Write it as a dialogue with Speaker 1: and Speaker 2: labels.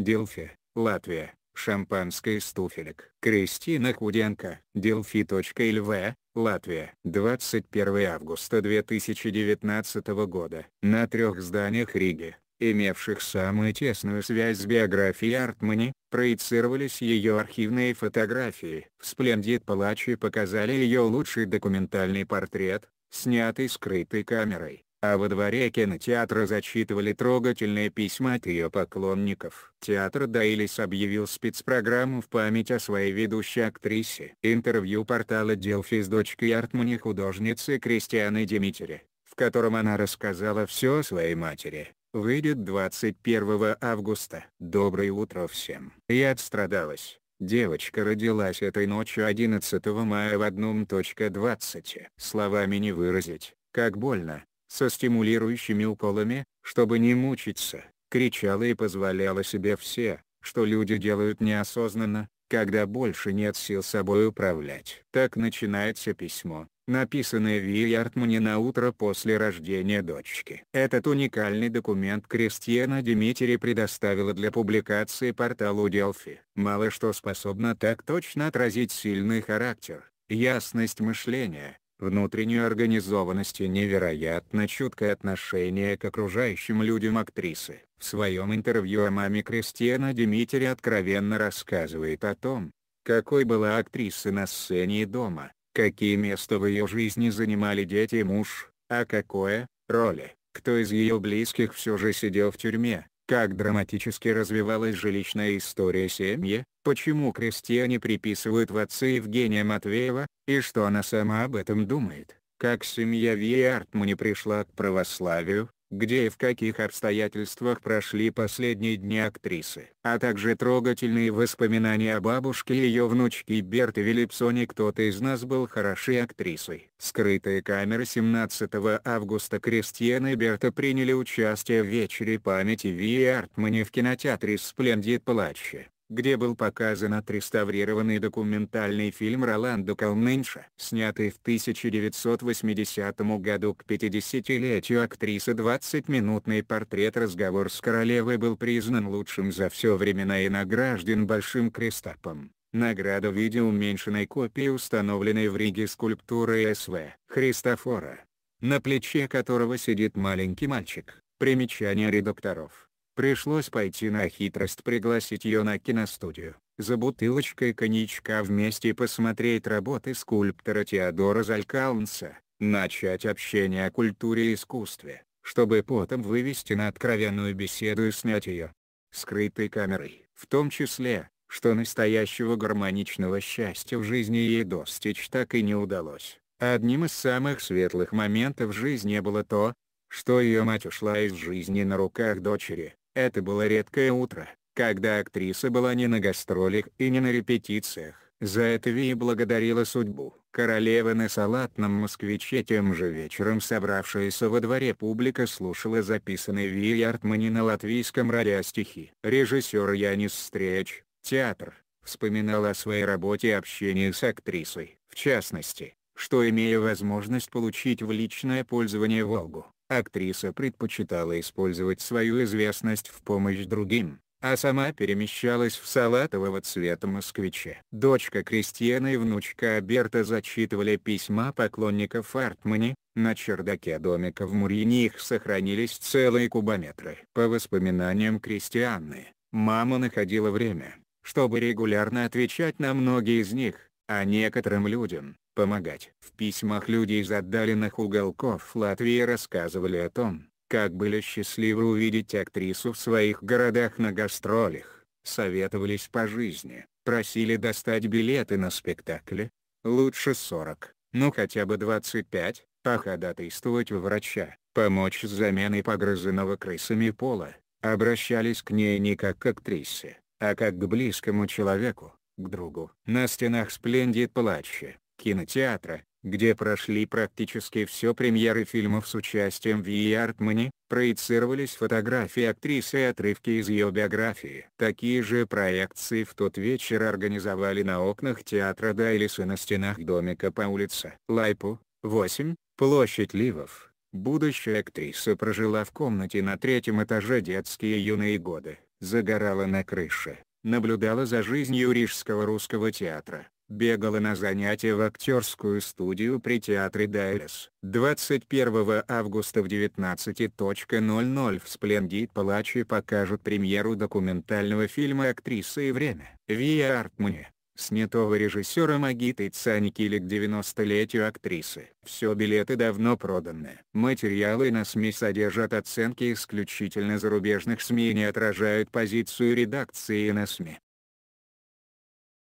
Speaker 1: Делфи, Латвия, Шампанское стуфелек. Кристина Куденко, Delphi.lv, Латвия. 21 августа 2019 года. На трех зданиях Риги, имевших самую тесную связь с биографией Артмани, проецировались ее архивные фотографии. В «Сплендид Палачи» показали ее лучший документальный портрет, снятый скрытой камерой а во дворе кинотеатра зачитывали трогательные письма от ее поклонников. Театр Дайлис объявил спецпрограмму в память о своей ведущей актрисе. Интервью портала Делфи с дочкой Артмани художницы Кристианой Димитри, в котором она рассказала все о своей матери, выйдет 21 августа. Доброе утро всем. Я отстрадалась. Девочка родилась этой ночью 11 мая в 1.20. Словами не выразить, как больно, со стимулирующими уколами, чтобы не мучиться, кричала и позволяла себе все, что люди делают неосознанно, когда больше нет сил собой управлять. Так начинается письмо, написанное Ви на утро после рождения дочки. Этот уникальный документ Кристиана Димитри предоставила для публикации порталу Делфи. Мало что способно так точно отразить сильный характер, ясность мышления, внутреннюю организованность и невероятно чуткое отношение к окружающим людям актрисы. В своем интервью о маме Кристиана Димитри откровенно рассказывает о том, какой была актриса на сцене и дома, какие места в ее жизни занимали дети и муж, а какое — роли, кто из ее близких все же сидел в тюрьме, как драматически развивалась жилищная история семьи, почему крестьяне приписывают в отце Евгения Матвеева, и что она сама об этом думает, как семья не пришла к православию, где и в каких обстоятельствах прошли последние дни актрисы. А также трогательные воспоминания о бабушке и ее внучке Берте Виллипсоне «Кто-то из нас был хорошей актрисой». Скрытые камеры 17 августа Кристиан и Берта приняли участие в вечере памяти Ви и в кинотеатре «Сплендид Плача» где был показан отреставрированный документальный фильм Роланду Калнынша, снятый в 1980 году к 50-летию актрисы 20-минутный портрет «Разговор с королевой» был признан лучшим за все времена и награжден Большим Крестапом. Награду в виде уменьшенной копии установленной в Риге скульптуры С.В. Христофора, на плече которого сидит маленький мальчик. Примечание редакторов. Пришлось пойти на хитрость пригласить ее на киностудию, за бутылочкой коньячка вместе посмотреть работы скульптора Теодора Залькаунса, начать общение о культуре и искусстве, чтобы потом вывести на откровенную беседу и снять ее. Скрытой камерой, в том числе, что настоящего гармоничного счастья в жизни ей достичь так и не удалось. Одним из самых светлых моментов жизни было то, что ее мать ушла из жизни на руках дочери, это было редкое утро, когда актриса была не на гастролях и не на репетициях. За это Ви благодарила судьбу. Королева на салатном москвиче тем же вечером собравшаяся во дворе публика слушала записанные Ви Яртмани на латвийском радио стихи. Режиссер Янис Стреч театр, вспоминал о своей работе и общении с актрисой, в частности, что имея возможность получить в личное пользование Волгу, актриса предпочитала использовать свою известность в помощь другим, а сама перемещалась в салатового цвета москвиче. Дочка Кристиана и внучка Аберта зачитывали письма поклонников Артмани, на чердаке домика в Мурине их сохранились целые кубометры. По воспоминаниям Кристианы, мама находила время, чтобы регулярно отвечать на многие из них, а некоторым людям, помогать. В письмах люди из отдаленных уголков Латвии рассказывали о том, как были счастливы увидеть актрису в своих городах на гастролях, советовались по жизни, просили достать билеты на спектакли, лучше 40, ну хотя бы 25, походатайствовать у врача, помочь с заменой погрызенного крысами пола, обращались к ней не как к актрисе, а как к близкому человеку, к другу. На стенах сплендит плача, кинотеатра, где прошли практически все премьеры фильмов с участием Вии Артмани, проецировались фотографии актрисы и отрывки из ее биографии. Такие же проекции в тот вечер организовали на окнах театра Дайлис и на стенах домика по улице Лайпу, 8, площадь Ливов. Будущая актриса прожила в комнате на третьем этаже детские юные годы, загорала на крыше, наблюдала за жизнью Рижского русского театра бегала на занятия в актерскую студию при театре Дайлес. 21 августа в 19.00 в Сплендид Палачи покажут премьеру документального фильма актрисы и время. Вия Артмани, снятого режиссером Агитой Цаникили к 90-летию актрисы. Все билеты давно проданы. Материалы на СМИ содержат оценки исключительно зарубежных СМИ и не отражают позицию редакции на СМИ.